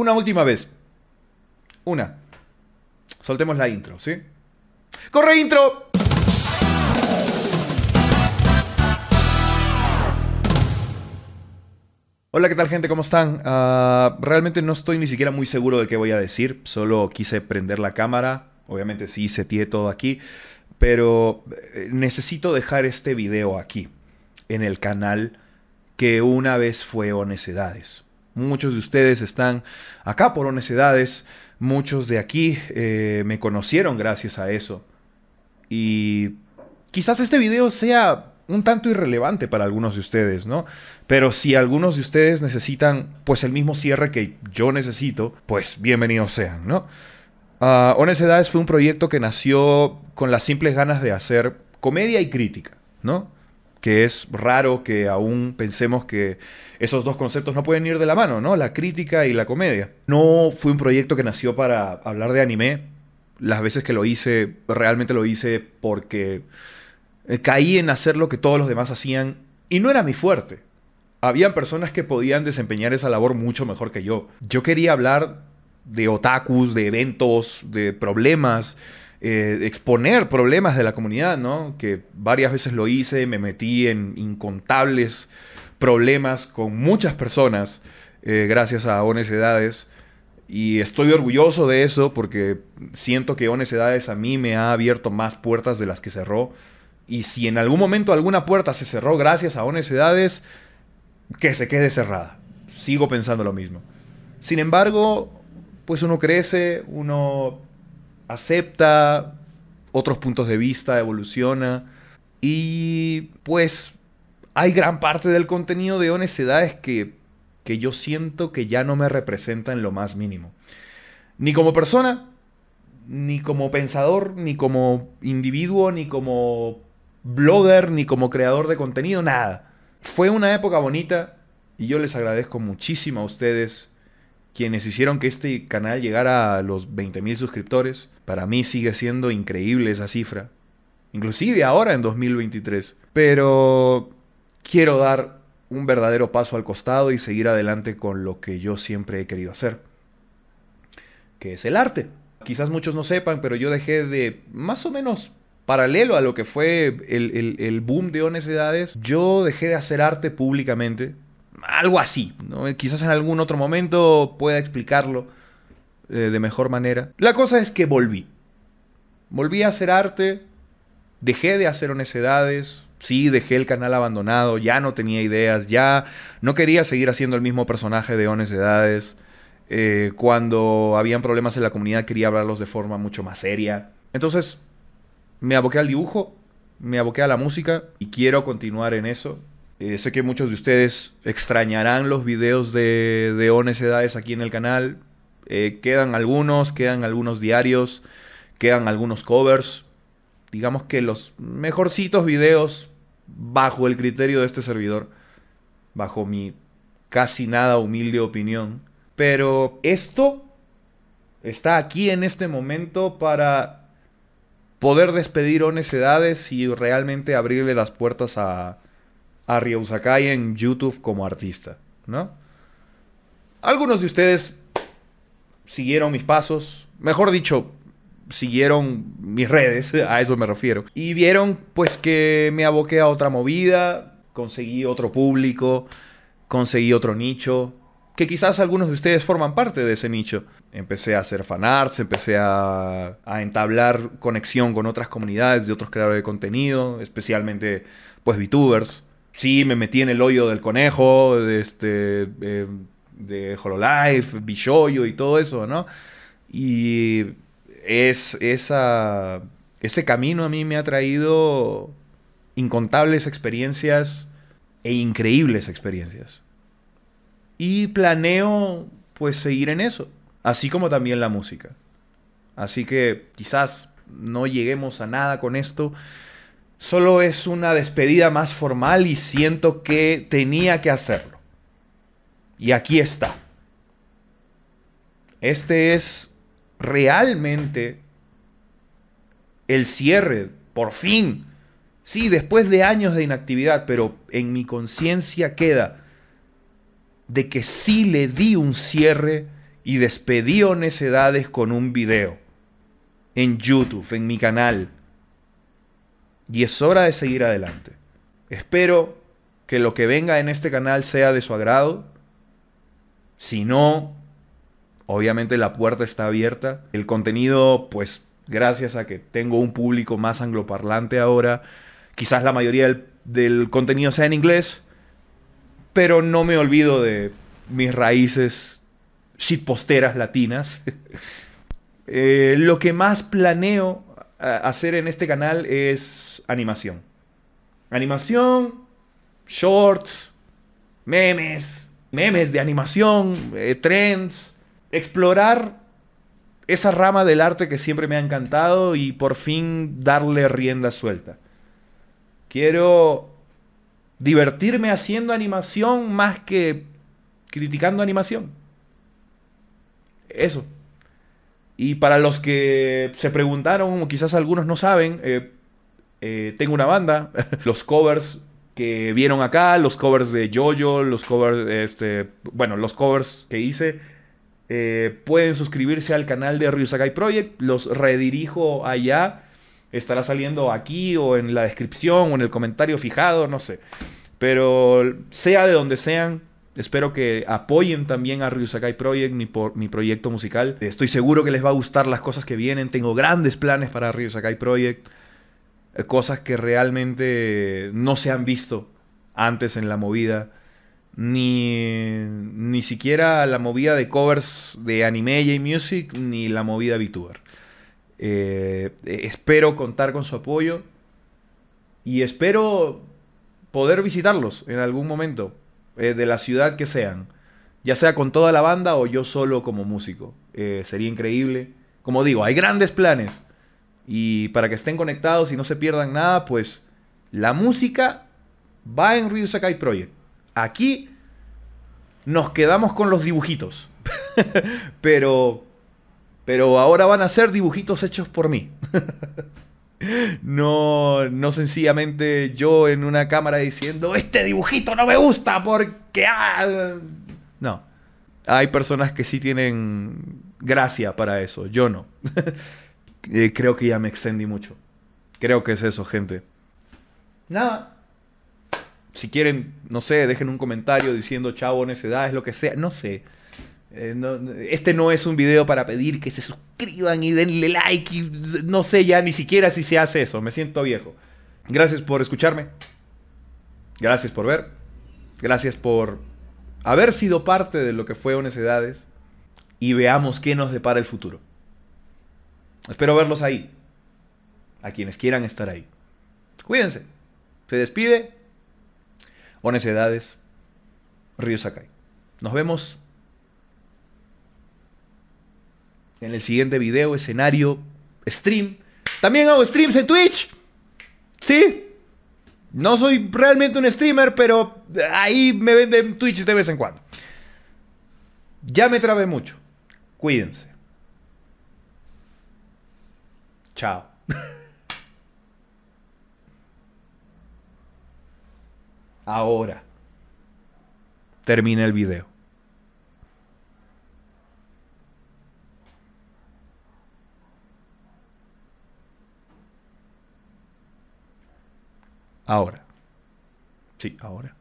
Una última vez. Una. Soltemos la intro, ¿sí? ¡Corre intro! Hola, ¿qué tal gente? ¿Cómo están? Ah, realmente no estoy ni siquiera muy seguro de qué voy a decir, solo quise prender la cámara, obviamente sí tiene todo aquí, pero eh, necesito dejar este video aquí, en el canal que una vez fue Honestidades. Muchos de ustedes están acá por edades muchos de aquí eh, me conocieron gracias a eso. Y quizás este video sea un tanto irrelevante para algunos de ustedes, ¿no? Pero si algunos de ustedes necesitan pues el mismo cierre que yo necesito, pues bienvenidos sean, ¿no? Uh, fue un proyecto que nació con las simples ganas de hacer comedia y crítica, ¿no? que es raro que aún pensemos que esos dos conceptos no pueden ir de la mano, ¿no? La crítica y la comedia. No fue un proyecto que nació para hablar de anime. Las veces que lo hice, realmente lo hice porque eh, caí en hacer lo que todos los demás hacían y no era mi fuerte. Habían personas que podían desempeñar esa labor mucho mejor que yo. Yo quería hablar de otakus, de eventos, de problemas, eh, exponer problemas de la comunidad, ¿no? Que varias veces lo hice, me metí en incontables problemas con muchas personas eh, gracias a Honestidades. Y estoy orgulloso de eso porque siento que Honestidades a mí me ha abierto más puertas de las que cerró. Y si en algún momento alguna puerta se cerró gracias a Honestidades, que se quede cerrada. Sigo pensando lo mismo. Sin embargo, pues uno crece, uno acepta otros puntos de vista, evoluciona. Y pues hay gran parte del contenido de Honestidades que, que yo siento que ya no me representa en lo más mínimo. Ni como persona, ni como pensador, ni como individuo, ni como blogger, ni como creador de contenido, nada. Fue una época bonita y yo les agradezco muchísimo a ustedes quienes hicieron que este canal llegara a los 20.000 suscriptores. Para mí sigue siendo increíble esa cifra. Inclusive ahora en 2023. Pero quiero dar un verdadero paso al costado y seguir adelante con lo que yo siempre he querido hacer. Que es el arte. Quizás muchos no sepan, pero yo dejé de más o menos paralelo a lo que fue el, el boom de Honestidades, yo dejé de hacer arte públicamente algo así, Quizás en algún otro momento pueda explicarlo eh, de mejor manera. La cosa es que volví. Volví a hacer arte, dejé de hacer honestidades, sí, dejé el canal abandonado, ya no tenía ideas, ya no quería seguir haciendo el mismo personaje de honestidades. Eh, cuando habían problemas en la comunidad quería hablarlos de forma mucho más seria. Entonces, me aboqué al dibujo, me aboqué a la música y quiero continuar en eso. Eh, sé que muchos de ustedes extrañarán los videos de, de Ones Edades aquí en el canal. Eh, quedan algunos, quedan algunos diarios, quedan algunos covers. Digamos que los mejorcitos videos bajo el criterio de este servidor, bajo mi casi nada humilde opinión. Pero esto está aquí en este momento para poder despedir edades y realmente abrirle las puertas a, a en YouTube como artista, ¿no? Algunos de ustedes siguieron mis pasos, mejor dicho, siguieron mis redes, a eso me refiero, y vieron pues que me aboqué a otra movida, conseguí otro público, conseguí otro nicho, que quizás algunos de ustedes forman parte de ese nicho. Empecé a hacer fanarts, empecé a, entablar conexión con otras comunidades de otros creadores de contenido, especialmente pues VTubers sí, me metí en el hoyo del conejo, de, este, de Hololive, Bishoyo y todo eso, ¿no? Y es esa, ese camino a mí me ha traído incontables experiencias e increíbles experiencias. Y planeo pues seguir en eso, así como también la música. Así que quizás no lleguemos a nada con esto, solo es una despedida más formal y siento que tenía que hacerlo. Y aquí está. Este es realmente el cierre, por fin. Sí, después de años de inactividad, pero en mi conciencia queda de que sí le di un cierre y despedí necedades con un video en YouTube, en mi canal. Y es hora de seguir adelante. Espero que lo que venga en este canal sea de su agrado. Si no, obviamente la puerta está abierta. El contenido, pues gracias a que tengo un público más angloparlante ahora, quizás la mayoría del, contenido sea en inglés, pero no me olvido de mis raíces shitposteras latinas. Eh, lo que más planeo hacer en este canal es animación. Animación, shorts, memes, memes de animación, eh, trends, explorar esa rama del arte que siempre me ha encantado y por fin darle rienda suelta. Quiero divertirme haciendo animación más que criticando animación. Eso. Y para los que se preguntaron, o quizás algunos no saben, eh, eh, tengo una banda. los covers que vieron acá, los covers de Jojo, los covers, este, bueno, los covers que hice, eh, pueden suscribirse al canal de Ryusakai Project. Los redirijo allá. Estará saliendo aquí o en la descripción o en el comentario fijado, no sé. Pero sea de donde sean, Espero que apoyen también a Ryusakai Project, mi, proyecto musical. Estoy seguro que les va a gustar las cosas que vienen. Tengo grandes planes para Ryusakai Project. Eh, cosas que realmente no se han visto antes en la movida. Ni, ni siquiera la movida de covers de anime y music, ni la movida VTuber. Eh, eh, espero contar con su apoyo y espero poder visitarlos en algún momento. Eh, de la ciudad que sean, ya sea con toda la banda o yo solo como músico. Eh, sería increíble. Como digo, hay grandes planes. Y para que estén conectados y no se pierdan nada, pues la música va en Ryu Sakai Project. Aquí nos quedamos con los dibujitos. pero pero ahora van a ser dibujitos hechos por mí. No, no sencillamente yo en una cámara diciendo, este dibujito no me gusta porque... Ah". No, hay personas que sí tienen gracia para eso, yo no. Eh, creo que ya me extendí mucho. Creo que es eso, gente. Nada. Si quieren, no sé, dejen un comentario diciendo chavo, es lo que sea, no sé. Eh, este no es un video para pedir que se suscriban y denle like y no sé ya ni siquiera si se hace eso. Me siento viejo. Gracias por escucharme. Gracias por ver. Gracias por haber sido parte de lo que fue Onesedades Y veamos qué nos depara el futuro. Espero verlos ahí. A quienes quieran estar ahí. Cuídense. Se despide. Onesedades Río Sakai. Nos vemos en el siguiente video, escenario, stream. También hago streams en Twitch. Sí. No soy realmente un streamer, pero ahí me venden Twitch de vez en cuando. Ya me trabé mucho. Cuídense. Chao. Ahora. Termina el video. ahora. Sí, ahora.